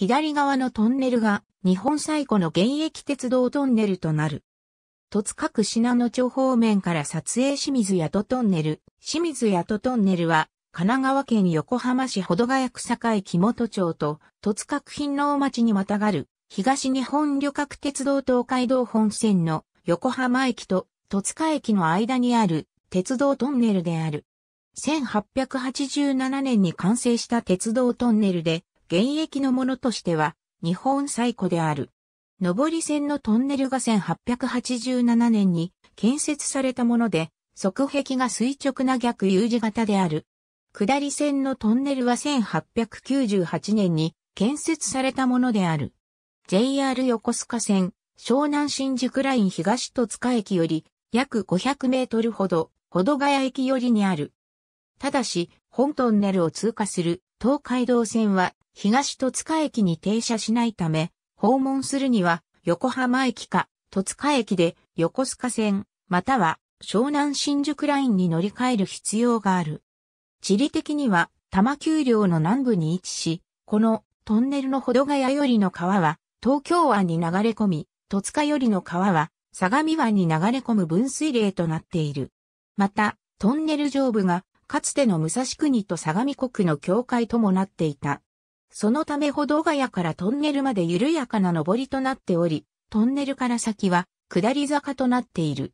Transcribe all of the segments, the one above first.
左側のトンネルが日本最古の現役鉄道トンネルとなる。戸塚区信濃町方面から撮影清水宿トンネル。清水宿トンネルは神奈川県横浜市保土ヶ谷区境木本町と戸塚区品野町にまたがる東日本旅客鉄道東海道本線の横浜駅と戸塚駅の間にある鉄道トンネルである。1887年に完成した鉄道トンネルで現役のものとしては日本最古である。上り線のトンネルが1887年に建設されたもので、側壁が垂直な逆 U 字型である。下り線のトンネルは1898年に建設されたものである。JR 横須賀線、湘南新宿ライン東戸塚駅より約500メートルほど、ほどがや駅よりにある。ただし、本トンネルを通過する東海道線は東戸塚駅に停車しないため、訪問するには横浜駅か戸塚駅で横須賀線、または湘南新宿ラインに乗り換える必要がある。地理的には多摩丘陵の南部に位置し、このトンネルの保土ヶ谷よりの川は東京湾に流れ込み、戸塚よりの川は相模湾に流れ込む分水嶺となっている。また、トンネル上部がかつての武蔵国と相模国の境界ともなっていた。そのため歩道ヶ谷からトンネルまで緩やかな上りとなっており、トンネルから先は下り坂となっている。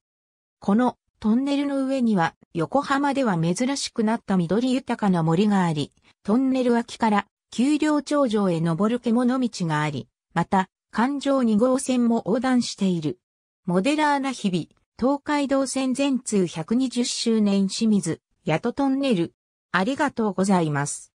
このトンネルの上には横浜では珍しくなった緑豊かな森があり、トンネル脇から丘陵頂上へ登る獣道があり、また環状2号線も横断している。モデラーな日々、東海道線全通120周年清水、宿トンネル。ありがとうございます。